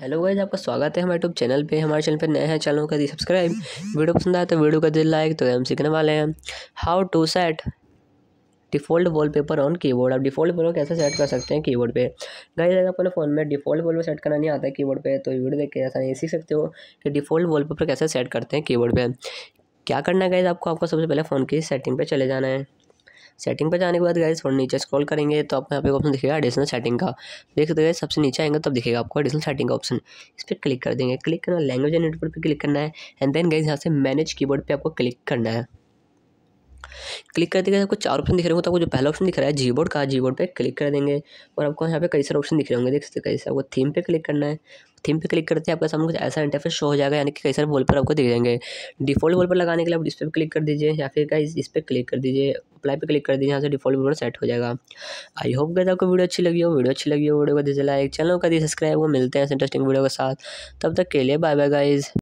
hello guys आपका स्वागत है हमारे यूट्यूब चैनल पे हमारे चैनल पे नए हैं चैनल का दी सब्सक्राइब वीडियो पसंद आए तो वीडियो का दिल लाइक तो हम सीखने वाले हैं how to set default wallpaper on keyboard आप डिफ़ॉल्ट वॉल कैसे सेट कर सकते हैं कीबोर्ड पे गाइज अगर अपने फ़ोन में डिफ़ॉल्ट वॉल सेट करना नहीं आता है कीबोर्ड पे तो वीडियो देख के ऐसा नहीं सीख सकते हो कि डिफ़ॉल्ट वॉलपेपर कैसे सेट करते हैं कीबोर्ड पे क्या करना है गाइज आपको आपको सबसे पहले फ़ोन की सेटिंग पे चले जाना है सेटिंग पर जाने के बाद गाइस थोड़ा नीचे स्क्रॉल करेंगे तो आपको यहाँ पे ऑप्शन दिखेगा एडिशनल सेटिंग का देख सकते हैं सबसे नीचे आएंगे तब दिखेगा आपको एडिशनल सेटिंग का ऑप्शन इस पर क्लिक कर देंगे क्लिक करना लैंग्वेज एंड पर क्लिक करना है एंड देन गाइज यहाँ से मैनेज कीबोर्ड पे आपको क्लिक करना है क्लिक करते गए आपको चार ऑप्शन दिख रहे हो तो आपको जो पहला ऑप्शन दिख रहा है जी बोर्ड का जी बोर्ड पर क्लिक कर देंगे और आपको यहाँ पे कई सारे ऑप्शन दिख रहे होंगे देख सकते कई सारे आपको थीम पे क्लिक करना है थीम पे क्लिक करते हैं आपका सामने कुछ ऐसा इंटरफेस शो हो जाएगा यानी कि कई सारे वॉल पर आपको दिख जाएंगे डिफॉल्ट वॉल पर लगाने के लिए आप इस पर क्लिक कर दीजिए या फिर कहीं इस पर क्लिक कर दीजिए अप्लाई पे क्लिक कर दीजिए यहाँ से डिफॉल्ट वीडियो सेट हो जाएगा आई होप गए आपको वीडियो अच्छी लगी हो वीडियो अच्छी लगी हो वीडियो को दीजिए लाइक चैनल का दी सब्सक्राइब हो मिलते हैं इंटरेस्टिंग वीडियो के साथ तब तक के लिए बाय बाय गाइज